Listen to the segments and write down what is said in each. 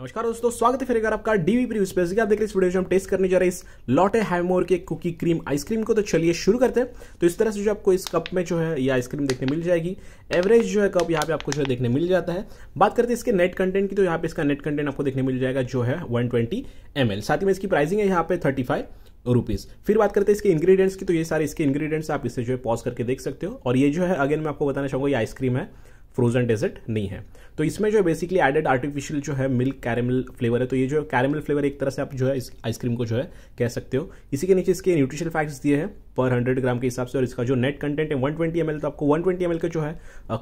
नमस्कार दोस्तों स्वागत है फिर अगर आपका डीवी प्री उस आप देख रहे इस वीडियो में हम टेस्ट करने जा रहे हैं इस लॉटे हैमोर के कुकी क्रीम आइसक्रीम को तो चलिए शुरू करते हैं तो इस तरह से जो आपको इस कप में जो है ये आइसक्रीम देखने मिल जाएगी एवरेज जो है कप यहाँ पे आपको जो है देखने मिल जाता है बात करते हैं इसके नेट कंटेंट की तो यहाँ पे इसका नेट कंटेंट आपको देखने मिल जाएगा जो है वन ट्वेंटी साथ ही में इसकी प्राइसिंग है यहाँ पे थर्टी रुपीज़ फिर बात करते हैं इसके इंग्रेडिएंट्स की तो ये सारे इसके इंग्रीडियंट्स आप इसे जो है पॉज करके देख सकते हो और ये जो है अगेन मैं आपको बताना चाहूंगा ये आइसक्रीम है फ्रोजन डेजर्ट नहीं है तो इसमें जो है बेसिकली एडेड आर्टिफिशियल जो है मिल्क कैरेमल फ्लेवर है तो ये जो कैरेमल फ्लेवर एक तरह से आप जो है इस आइसक्रीम को जो है कह सकते हो इसी के नीचे इसके न्यूट्रिशन फैक्ट्स दिए हैं पर हंड्रेड ग्राम के हिसाब से और इसका जो नेट कंटेंट है वन ट्वेंटी एम तो आपको वन ट्वेंटी एम का जो है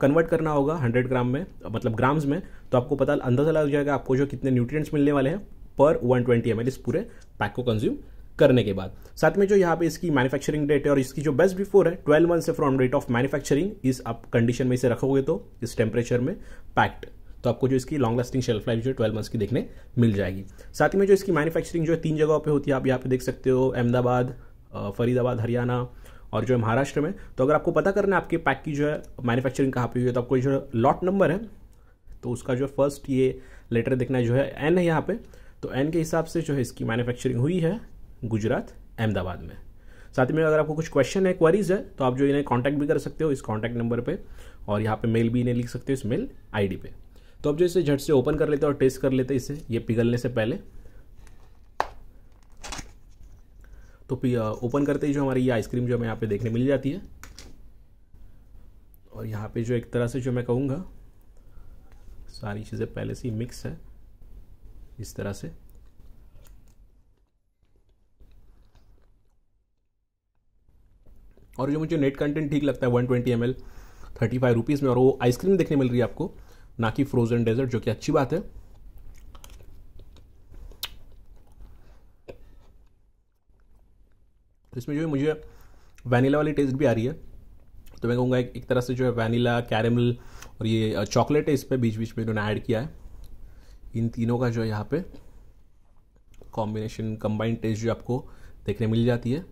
कन्वर्ट करना होगा हंड्रेड ग्राम में मतलब ग्राम्स में तो आपको पता अंदाजा लग जाएगा आपको जो कितने न्यूट्रिएंट्स मिलने वाले हैं पर वन ट्वेंटी एम इस पूरे पैक को कंज्यूम करने के बाद साथ में जो यहाँ पे इसकी मैन्युफैक्चरिंग डेट है और इसकी जो बेस्ट बिफोर है ट्वेल्व मंथ से फ्रॉम डेट ऑफ मैन्युफैक्चरिंग इस आप कंडीशन में इसे रखोगे तो इस टेम्परेचर में पैक्ड तो आपको जो इसकी लॉन्ग लास्टिंग शेल्फ लाइफ जो ट्वेल्व मंथ्स की देखने मिल जाएगी साथ में जो इसकी मैन्युफैक्चरिंग जो है तीन जगहों पर होती है आप यहाँ पे देख सकते हो अहमदाबाद फरीदाबाद हरियाणा और जो है महाराष्ट्र में तो अगर आपको पता करना है आपके पैक की जो है मैन्युफैक्चरिंग कहाँ पे हुई है तो आपको जो लॉट नंबर है तो उसका जो फर्स्ट ये लेटर देखना जो है एन है यहाँ पे तो एन के हिसाब से जो है इसकी मैन्युफैक्चरिंग हुई है गुजरात अहमदाबाद में साथ ही में अगर आपको कुछ क्वेश्चन है क्वारीज है तो आप जो इन्हें कॉन्टैक्ट भी कर सकते हो इस कॉन्टैक्ट नंबर पर और यहाँ पर मेल भी इन्हें लिख सकते हो इस मेल आई पे तो अब जो इसे झट से ओपन कर लेते हैं और टेस्ट कर लेते हैं इसे ये पिघलने से पहले तो ओपन करते ही जो हमारी ये आइसक्रीम जो हमें यहाँ पे देखने मिल जाती है और यहाँ पे जो एक तरह से जो मैं कहूँगा सारी चीज़ें पहले से ही मिक्स है इस तरह से और जो मुझे नेट कंटेंट ठीक लगता है one twenty M L thirty five rupees में और वो आइसक्रीम देखने मिल रही है आपको ना कि फ्रोजन डेजर्ट जो कि अच्छी बात है तो इसमें जो है मुझे वैनिला वाली टेस्ट भी आ रही है तो मैं कहूँगा एक, एक तरह से जो है वैनिला कैरेमल और ये चॉकलेट है इस पर बीच बीच में इन्होंने ऐड किया है इन तीनों का जो है यहाँ पे कॉम्बिनेशन कंबाइंड टेस्ट जो आपको देखने मिल जाती है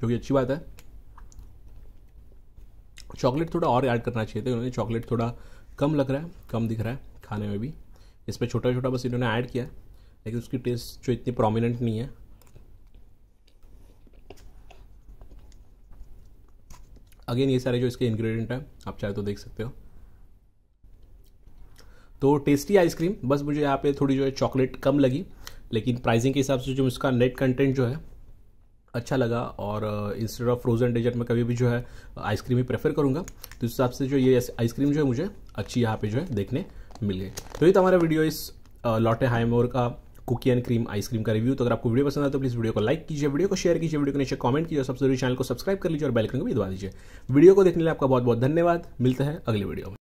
जो कि अच्छी बात है चॉकलेट थोड़ा और ऐड करना चाहिए था इन्होंने चॉकलेट थोड़ा कम लग रहा है कम दिख रहा है खाने में भी इस पर छोटा छोटा बस इन्होंने ऐड किया है लेकिन उसकी टेस्ट जो इतनी प्रोमिनेंट नहीं है अगेन ये सारे जो इसके इंग्रेडिएंट हैं आप चाहे तो देख सकते हो तो टेस्टी आइसक्रीम बस मुझे यहाँ पे थोड़ी जो है चॉकलेट कम लगी लेकिन प्राइसिंग के हिसाब से जो इसका नेट कंटेंट जो है अच्छा लगा और इंस्टेड ऑफ फ्रोजन डेजर्ट में कभी भी जो है आइसक्रीम uh, ही प्रेफर करूँगा तो इस हिसाब से जो ये आइसक्रीम जो है मुझे अच्छी यहाँ पे जो है देखने मिल गई तो ये हमारा वीडियो इस लॉटे uh, हाईमोर का कुकी एंड क्रीम आइसक्रीम का रिव्यू तो अगर आपको वीडियो पसंद आए तो प्लीज़ वीडियो को लाइक कीजिए वीडियो को शेयर कीजिए वीडियो को नीचे कमेंट कीजिए सबसे जरूरी चैनल को सब्सक्राइब कर लीजिए और बेल आइकन को भी दबा दीजिए वीडियो को देखने लिए आपका बहुत बहुत धन्यवाद मिलता है अगले वीडियो में